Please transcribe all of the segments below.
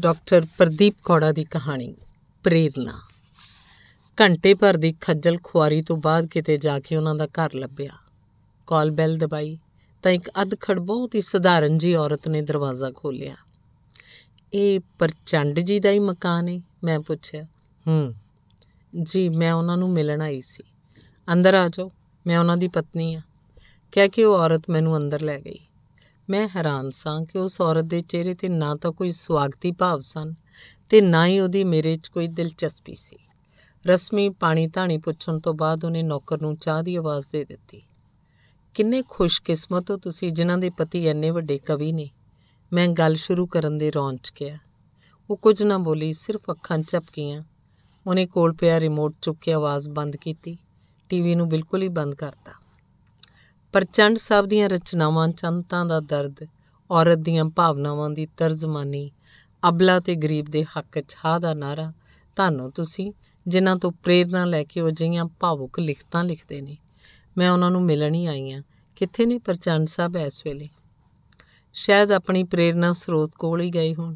doctor Pradeep ਕੌੜਾ ਦੀ ਕਹਾਣੀ ਪ੍ਰੇਰਣਾ ਘੰਟੇ ਭਰ ਦੀ ਖੱਜਲ ਖੁਆਰੀ ਤੋਂ ਬਾਅਦ ਕਿਤੇ ਜਾ ਕੇ ਉਹਨਾਂ ਦਾ ਘਰ ਲੱਭਿਆ ਕਾਲ ਬੈਲ ਦਬਾਈ ਤਾਂ ਇੱਕ ਅਧਖੜ ਬਹੁਤ ਹੀ ਸਧਾਰਨ ਜੀ ਔਰਤ ਨੇ ਦਰਵਾਜ਼ਾ ਖੋਲ੍ਹਿਆ ਇਹ ਪ੍ਰਚੰਡ ਜੀ ਦਾ ਹੀ ਮਕਾਨ ਹੈ ਮੈਂ ਪੁੱਛਿਆ ਹੂੰ ਜੀ ਮੈਂ ਉਹਨਾਂ ਨੂੰ ਮਿਲਣ ਆਈ ਸੀ ਅੰਦਰ ਆ ਜਾਓ ਮੈਂ ਉਹਨਾਂ ਦੀ ਪਤਨੀ ਆ ਕਹਿ ਕੇ ਉਹ ਔਰਤ ਮੈਨੂੰ ਅੰਦਰ ਲੈ ਗਈ ਮੈਂ ਹੈਰਾਨ ਸਾਂ ਕਿ ਉਸ ਔਰਤ ਦੇ ਚਿਹਰੇ ਤੇ ਨਾ ਤਾਂ ਕੋਈ ਸਵਾਗਤੀ ਭਾਵ ਸਨ ਤੇ ਨਾ ਹੀ ਉਹਦੀ ਮੇਰੇ 'ਚ ਕੋਈ ਦਿਲਚਸਪੀ ਸੀ ਰਸਮੀ ਪਾਣੀ ਧਾਣੀ ਪੁੱਛਣ ਤੋਂ ਬਾਅਦ ਉਹਨੇ ਨੌਕਰ ਨੂੰ ਚਾਹ ਦੀ ਆਵਾਜ਼ ਦੇ ਦਿੱਤੀ ਕਿੰਨੇ ਖੁਸ਼ਕਿਸਮਤ ਹੋ ਤੁਸੀਂ ਜਿਨ੍ਹਾਂ ਦੇ ਪਤੀ ਐਨੇ ਵੱਡੇ ਕਵੀ ਨੇ ਮੈਂ ਗੱਲ ਸ਼ੁਰੂ ਕਰਨ ਦੇ ਰੌਂਚ ਗਿਆ ਉਹ ਕੁਝ ਨਾ ਬੋਲੀ ਸਿਰਫ ਅੱਖਾਂ ਝਪਕੀਆਂ ਉਹਨੇ ਕੋਲ ਪਿਆ ਰਿਮੋਟ ਚੁੱਕ ਕੇ ਆਵਾਜ਼ ਬੰਦ ਕੀਤੀ ਟੀਵੀ ਨੂੰ ਬਿਲਕੁਲ ਹੀ ਬੰਦ ਕਰਤਾ ਪ੍ਰਚੰਡ ਸਾਹਿਬ ਦੀਆਂ ਰਚਨਾਵਾਂ ਚੰਤਾਂ ਦਾ ਦਰਦ ਔਰਤ ਦੀਆਂ ਭਾਵਨਾਵਾਂ ਦੀ ਤਰਜਮਾਨੀ ਅਬਲਾ ਤੇ ਗਰੀਬ ਦੇ ਹੱਕ ਛਾ ਦਾ ਨਾਰਾ ਤੁਹਾਨੂੰ ਤੁਸੀਂ ਜਿਨ੍ਹਾਂ ਤੋਂ ਪ੍ਰੇਰਣਾ ਲੈ ਕੇ ਉਹ ਜਿਹੀਆਂ ਭਾਵੁਕ ਲਿਖਤਾਂ ਲਿਖਦੇ ਨੇ ਮੈਂ ਉਹਨਾਂ ਨੂੰ ਮਿਲਣ ਹੀ ਆਈ ਆਂ ਕਿੱਥੇ ਨੇ ਪ੍ਰਚੰਡ ਸਾਹਿਬ ਇਸ ਵੇਲੇ ਸ਼ਾਇਦ ਆਪਣੀ ਪ੍ਰੇਰਣਾ ਸਰੋਤ ਕੋਲ ਹੀ ਗਏ ਹੋਣ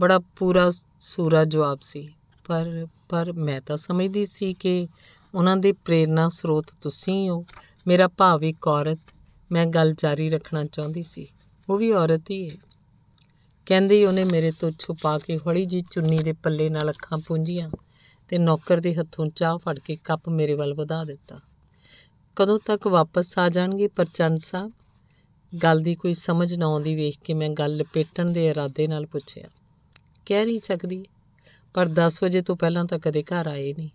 ਬੜਾ ਪੂਰਾ ਸੂਰਾ ਜਵਾਬ ਸੀ ਪਰ ਪਰ ਮੈਂ ਤਾਂ ਸਮਝਦੀ ਸੀ ਕਿ ਉਹਨਾਂ ਦੇ ਪ੍ਰੇਰਣਾ ਸਰੋਤ ਤੁਸੀਂ ਹੋ ਮੇਰਾ ਭਾਵ ਇੱਕ ਔਰਤ ਮੈਂ ਗੱਲ ਜਾਰੀ ਰੱਖਣਾ ਚਾਹੁੰਦੀ ਸੀ ਉਹ ਵੀ ਔਰਤ ਹੀ ਹੈ ਕਹਿੰਦੀ ਉਹਨੇ ਮੇਰੇ ਤੋਂ ਛੁਪਾ ਕੇ ਹੌਲੀ ਜੀ ਚੁੰਨੀ ਦੇ ਪੱਲੇ ਨਾਲ ਅੱਖਾਂ ਪੂੰਝੀਆਂ ਤੇ ਨੌਕਰ ਦੇ ਹੱਥੋਂ ਚਾਹ ਫੜ ਕੇ ਕੱਪ ਮੇਰੇ ਵੱਲ ਵਧਾ ਦਿੱਤਾ ਕਦੋਂ ਤੱਕ ਵਾਪਸ ਆ ਜਾਣਗੇ ਪਰਚੰਦ ਸਾਹਿਬ ਗੱਲ ਦੀ ਕੋਈ ਸਮਝ ਨਾ ਆਉਂਦੀ ਵੇਖ ਕੇ ਮੈਂ ਗੱਲ ਲਪੇਟਣ ਦੇ ਇਰਾਦੇ ਨਾਲ ਪੁੱਛਿਆ ਕਹਿ ਨਹੀਂ ਸਕਦੀ ਪਰ 10 ਵਜੇ ਤੋਂ ਪਹਿਲਾਂ ਤਾਂ ਕਦੇ ਘਰ ਆਏ ਨਹੀਂ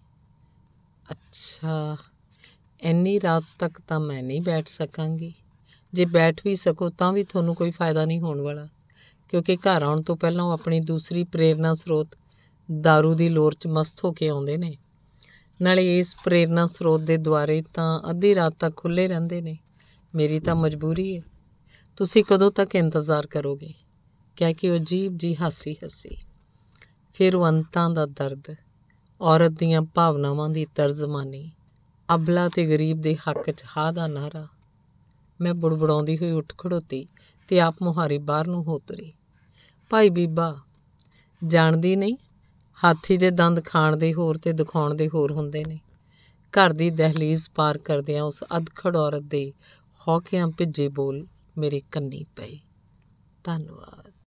ਅੱਛਾ ਐਨੀ ਰਾਤ ਤੱਕ ਤਾਂ ਮੈਂ ਨਹੀਂ ਬੈਠ ਸਕਾਂਗੀ ਜੇ ਬੈਠ ਵੀ ਸਕੋ ਤਾਂ ਵੀ ਤੁਹਾਨੂੰ ਕੋਈ ਫਾਇਦਾ ਨਹੀਂ ਹੋਣ ਵਾਲਾ ਕਿਉਂਕਿ ਘਰ ਆਉਣ ਤੋਂ ਪਹਿਲਾਂ ਉਹ ਆਪਣੀ ਦੂਸਰੀ ਪ੍ਰੇਰਣਾ ਸਰੋਤ दारू ਦੀ ਲੋਰ 'ਚ ਮਸਤ ਹੋ ਕੇ ਆਉਂਦੇ ਨੇ ਨਾਲੇ ਇਸ ਪ੍ਰੇਰਣਾ ਸਰੋਤ ਦੇ ਦੁਆਰੇ ਤਾਂ ਅੱਧੀ ਰਾਤ ਤੱਕ ਖੁੱਲੇ ਰਹਿੰਦੇ ਨੇ ਮੇਰੀ ਤਾਂ ਮਜਬੂਰੀ ਹੈ ਤੁਸੀਂ ਕਦੋਂ ਤੱਕ ਇੰਤਜ਼ਾਰ ਕਰੋਗੇ ਕਹਿ ਕੇ ਉਹ ਜੀਬ ਜੀ ਹਾਸੀ ਹੱਸੀ ਫਿਰ ਉਹ ਅੰਤਾਂ ਦਾ ਦਰਦ ਔਰਤ ਦੀਆਂ ਭਾਵਨਾਵਾਂ ਦੀ ਤਰਜਮਾਨੀ ਅਬਲਾ ਤੇ ਗਰੀਬ ਦੇ ਹੱਕ 'ਚ ਹਾ ਦਾ ਨਾਰਾ ਮੈਂ ਬੁੜਬੜਾਉਂਦੀ ਹੋਈ ਉੱਠ ਖੜੋਤੀ ਤੇ ਆਪ ਮੁਹਾਰੇ ਬਾਹਰ ਨੂੰ ਹੋ ਤੁਰੀ ਭਾਈ ਬੀਬਾ ਜਾਣਦੀ ਨਹੀਂ ਹਾਥੀ ਦੇ ਦੰਦ ਖਾਣ ਦੇ ਹੋਰ ਤੇ ਦਿਖਾਉਣ ਦੇ ਹੋਰ ਹੁੰਦੇ ਨੇ ਘਰ ਦੀ ਦਹਲੀਜ਼ ਪਾਰ ਕਰਦਿਆਂ ਉਸ ਅਧਖੜ ਔਰਤ ਦੇ ਹੌਕਿਆਂ ਭਿੱਜੇ ਬੋਲ ਮੇਰੇ ਕੰਨੀ ਪਏ ਧੰਨਵਾਦ